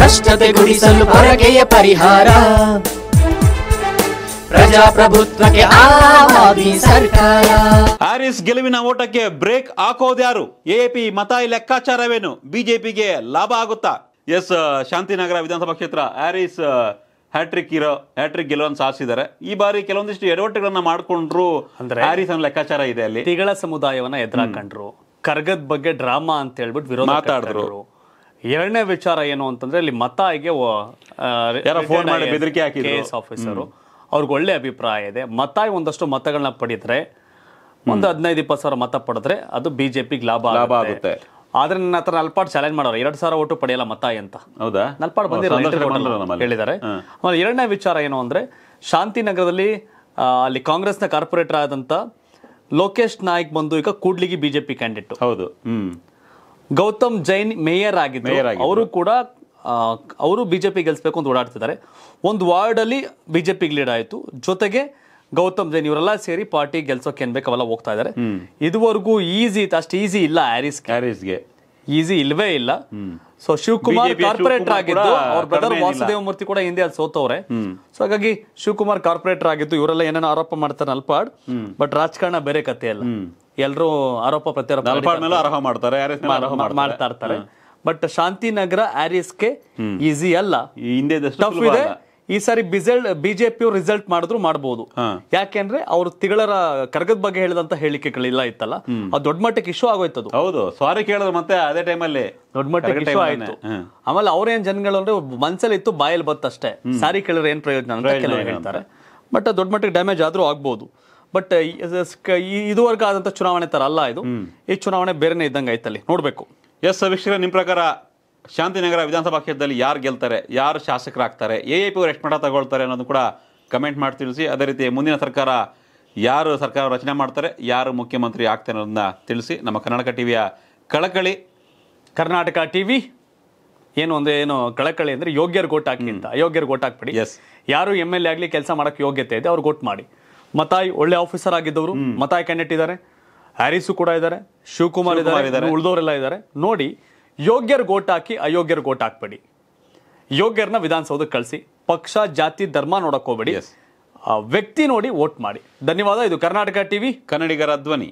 ಭ್ರಷ್ಟತೆ ಗುಡಿಸಲು ಪರಕೆಯ ಪರಿಹಾರ ಪ್ರಜಾಪ್ರಭುತ್ವಕ್ಕೆ ಸರ್ಕಾರ ಹ್ಯಾರಿಸ್ ಗೆಲುವಿನ ಓಟಕ್ಕೆ ಬ್ರೇಕ್ ಹಾಕೋದ್ಯಾರು ಎಪಿ ಮತ ಲೆಕ್ಕಾಚಾರವೇನು ಬಿಜೆಪಿಗೆ ಲಾಭ ಆಗುತ್ತಾ ಎಸ್ uh, ಶಾಂತಿನಗರ ವಿಧಾನಸಭಾ ಕ್ಷೇತ್ರ ಹ್ಯಾರಿಸ್ ಹ್ಯಾಟ್ರಿಕ್ ಇರೋ ಹ್ಯಾಟ್ರಿಕ್ ಗೆಲುವನ್ನು ಸಾಧಿಸಿದ್ದಾರೆ ಈ ಬಾರಿ ಕೆಲವೊಂದಿಷ್ಟು ಎಡವಟ್ಟುಗಳನ್ನ ಮಾಡಿಕೊಂಡ್ರು ಅಂದ್ರೆ ಹ್ಯಾರಿಸ್ ಅನ್ನೋ ಲೆಕ್ಕಾಚಾರ ಇದೆ ಅಲ್ಲಿ ತಿಗಳ ಸಮುದಾಯವನ್ನ ಎದುರಾಕೊಂಡ್ರು ಕರ್ಗದ ಬಗ್ಗೆ ಡ್ರಾಮಾ ಅಂತ ಹೇಳ್ಬಿಟ್ಟು ವಿರೋಧ ಮಾತಾಡಿದ್ರು ಎರಡನೇ ವಿಚಾರ ಏನು ಅಂತಂದ್ರೆ ಅಲ್ಲಿ ಮತಾಯ್ಗೆ ಫೋನ್ ಮಾಡಿ ಬೆದರಿಕೆ ಹಾಕಿ ಆಫೀಸರು ಅವ್ರಿಗೆ ಒಳ್ಳೆ ಅಭಿಪ್ರಾಯ ಇದೆ ಮತಾಯಿ ಒಂದಷ್ಟು ಮತಗಳನ್ನ ಪಡಿದ್ರೆ ಒಂದು ಹದಿನೈದು ಇಪ್ಪತ್ತು ಸಾವಿರ ಮತ ಪಡೆದ್ರೆ ಅದು ಬಿಜೆಪಿಗೆ ಲಾಭ ಲಾಭ ಆಗುತ್ತೆ ಆದ್ರೆ ನನ್ನ ಹತ್ರ ನಲ್ಪಾಡ್ ಚಾಲೆಂಜ್ ಮಾಡೋರು ಎರಡ್ ಸಾವಿರ ಓಟು ಪಡೆಯಲ್ಲ ಮತಾಯಿ ಅಂತ ಹೌದಾ ನಲ್ಪಾಡ್ ಬಂದಿರೋ ಹೇಳಿದ್ದಾರೆ ಎರಡನೇ ವಿಚಾರ ಏನು ಅಂದ್ರೆ ಶಾಂತಿನಗರದಲ್ಲಿ ಅಲ್ಲಿ ಕಾಂಗ್ರೆಸ್ನ ಕಾರ್ಪೊರೇಟರ್ ಆದಂತ ಲೋಕೇಶ್ ನಾಯ್ಕ್ ಬಂದು ಈಗ ಕೂಡ್ಲಿಗಿ ಬಿಜೆಪಿ ಕ್ಯಾಂಡಿಡೇಟ್ ಹೌದು ಗೌತಮ್ ಜೈನ್ ಮೇಯರ್ ಆಗಿದ್ರು ಅವರು ಕೂಡ ಅವರು ಬಿಜೆಪಿ ಗೆಲ್ಸ್ಬೇಕು ಅಂತ ಓಡಾಡ್ತಿದ್ದಾರೆ ಒಂದು ವಾರ್ಡ್ ಅಲ್ಲಿ ಬಿಜೆಪಿ ಲೀಡ್ ಆಯ್ತು ಜೊತೆಗೆ ಗೌತಮ್ ಜೈನ್ ಇವರೆಲ್ಲ ಸೇರಿ ಪಾರ್ಟಿ ಗೆಲ್ಸೋಕೆ ಏನ್ ಅವೆಲ್ಲ ಹೋಗ್ತಾ ಇದಾರೆ ಇದುವರೆಗೂ ಈಸಿ ಅಷ್ಟು ಈಸಿ ಇಲ್ಲ ಹ್ಯಾರಿಸ್ ಹ್ಯಾರಿಸ್ಗೆ ಈಸಿ ಇಲ್ವೇ ಇಲ್ಲ ಸೊ ಶಿವಕುಮಾರ್ ಕಾರ್ಪೊರೇಟರ್ ಆಗಿದ್ದು ಅವ್ರ ಬ್ರದರ್ ವಾಸುದೇವ ಮೂರ್ತಿ ಕೂಡ ಹಿಂದೆ ಅಲ್ಲಿ ಸೋತವ್ರೆ ಸೊ ಹಾಗಾಗಿ ಶಿವಕುಮಾರ್ ಕಾರ್ಪೊರೇಟರ್ ಆಗಿದ್ದು ಇವರೆಲ್ಲ ಏನೇನೋ ಆರೋಪ ಮಾಡ್ತಾರೆ ಅಲ್ಪಾಡ್ ಬಟ್ ರಾಜಕಾರಣ ಬೇರೆ ಕಥೆ ಅಲ್ಲ ಎಲ್ಲರೂ ಆರೋಪ ಪ್ರತ್ಯಾರೋಪ ಮಾಡ್ತಾ ಇರ್ತಾರೆ ಬಟ್ ಶಾಂತಿನಗರ ಆರಿಸ್ಗೆ ಈಸಿ ಅಲ್ಲ ಹಿಂದೆ ಟಫ್ ಇದೆ ಈ ಸಾರಿ ಬಿಜೆಲ್ ಬಿಜೆಪಿ ರಿಸಲ್ಟ್ ಮಾಡಿದ್ರು ಮಾಡಬಹುದು ಯಾಕೆಂದ್ರೆ ಅವರು ತಿಗಳರ ಕರ್ಗದ ಬಗ್ಗೆ ಹೇಳಿದಂತ ಹೇಳಿಕೆಗಳಿಲ್ಲ ಇತ್ತಲ್ಲ ಅದು ದೊಡ್ಡ ಮಟ್ಟಕ್ಕೆ ಇಶ್ಯೂ ಆಗೋಯ್ತದು ಹೌದು ಸಾರಿ ಕೇಳಿದ್ರು ಮತ್ತೆ ಅದೇ ಟೈಮಲ್ಲಿ ದೊಡ್ಡ ಮಟ್ಟಕ್ಕೆ ಇಶ್ಯೂ ಆಯ್ತು ಆಮೇಲೆ ಅವ್ರೇನ್ ಜನಗಳು ಅಂದ್ರೆ ಮನ್ಸಲ್ಲಿ ಇತ್ತು ಬಾಯಲ್ಲಿ ಬತ್ತಷ್ಟೇ ಸಾರಿ ಕೇಳಿದ್ರೆ ಏನ್ ಪ್ರಯೋಜನ ಅಂತ ಕೆಲವರು ಹೇಳ್ತಾರೆ ಬಟ್ ದೊಡ್ಡ ಮಟ್ಟಕ್ಕೆ ಡ್ಯಾಮೇಜ್ ಆದ್ರೂ ಆಗ್ಬಹುದು ಬಟ್ uh, ಇದುವರೆಗೂ ಆದಂತ ಚುನಾವಣೆ ತರ ಅಲ್ಲ ಇದು ಈ ಚುನಾವಣೆ ಬೇರೆನೇ ಇದ್ದಂಗೆ ಐತಲ್ಲಿ ನೋಡಬೇಕು ಎಸ್ ವೀಕ್ಷಕರ ನಿಮ್ಮ ಪ್ರಕಾರ ಶಾಂತಿನಗರ ವಿಧಾನಸಭಾ ಕ್ಷೇತ್ರದಲ್ಲಿ ಯಾರು ಗೆಲ್ತಾರೆ ಯಾರು ಶಾಸಕರಾಗ್ತಾರೆ ಎ ಎ ಪಿ ಅವರು ಎಷ್ಟು ಮಠ ತಗೊಳ್ತಾರೆ ಅನ್ನೋದು ಕೂಡ ಕಮೆಂಟ್ ಮಾಡಿ ತಿಳಿಸಿ ಅದೇ ರೀತಿ ಮುಂದಿನ ಸರ್ಕಾರ ಯಾರು ಸರ್ಕಾರ ರಚನೆ ಮಾಡ್ತಾರೆ ಯಾರು ಮುಖ್ಯಮಂತ್ರಿ ಆಗ್ತಾರೆ ಅನ್ನೋದನ್ನ ತಿಳಿಸಿ ನಮ್ಮ ಕರ್ನಾಟಕ ಟಿವಿಯ ಕಳಕಳಿ ಕರ್ನಾಟಕ ಟಿವಿ ಏನು ಒಂದು ಏನು ಕಳಕಳಿ ಅಂದರೆ ಯೋಗ್ಯರು ಗೋಟ್ ಹಾಕಿ ಅಂತ ಅಯೋಗ್ಯರು ಗೋಟ್ ಹಾಕ್ಬಿಡಿ ಎಸ್ ಯಾರು ಎಮ್ ಎಲ್ ಎ ಆಗಲಿ ಕೆಲಸ ಮಾಡೋಕ್ಕೆ ಯೋಗ್ಯತೆ ಇದೆ ಅವ್ರು ಗೋಟ್ ಮಾಡಿ ಮತಾಯಿ ಒಳ್ಳೆ ಆಫೀಸರ್ ಆಗಿದ್ದವರು ಮತಾಯಿ ಕ್ಯಾಂಡಿಡೇಟ್ ಇದ್ದಾರೆ ಹ್ಯಾರಿಸು ಕೂಡ ಇದ್ದಾರೆ ಶಿವಕುಮಾರ್ ಇದ್ದಾರೆ ಉಳಿದವರೆಲ್ಲ ಇದ್ದಾರೆ ನೋಡಿ ಯೋಗ್ಯರ್ ಗೋಟ್ ಹಾಕಿ ಅಯೋಗ್ಯರ್ ಗೋಟ್ ಹಾಕ್ಬೇಡಿ ಯೋಗ್ಯರ್ನ ವಿಧಾನಸೌಧಕ್ಕೆ ಕಳಿಸಿ ಪಕ್ಷ ಜಾತಿ ಧರ್ಮ ನೋಡಕ್ ಹೋಗ್ಬೇಡಿ ವ್ಯಕ್ತಿ ನೋಡಿ ವೋಟ್ ಮಾಡಿ ಧನ್ಯವಾದ ಇದು ಕರ್ನಾಟಕ ಟಿವಿ ಕನ್ನಡಿಗರ ಧ್ವನಿ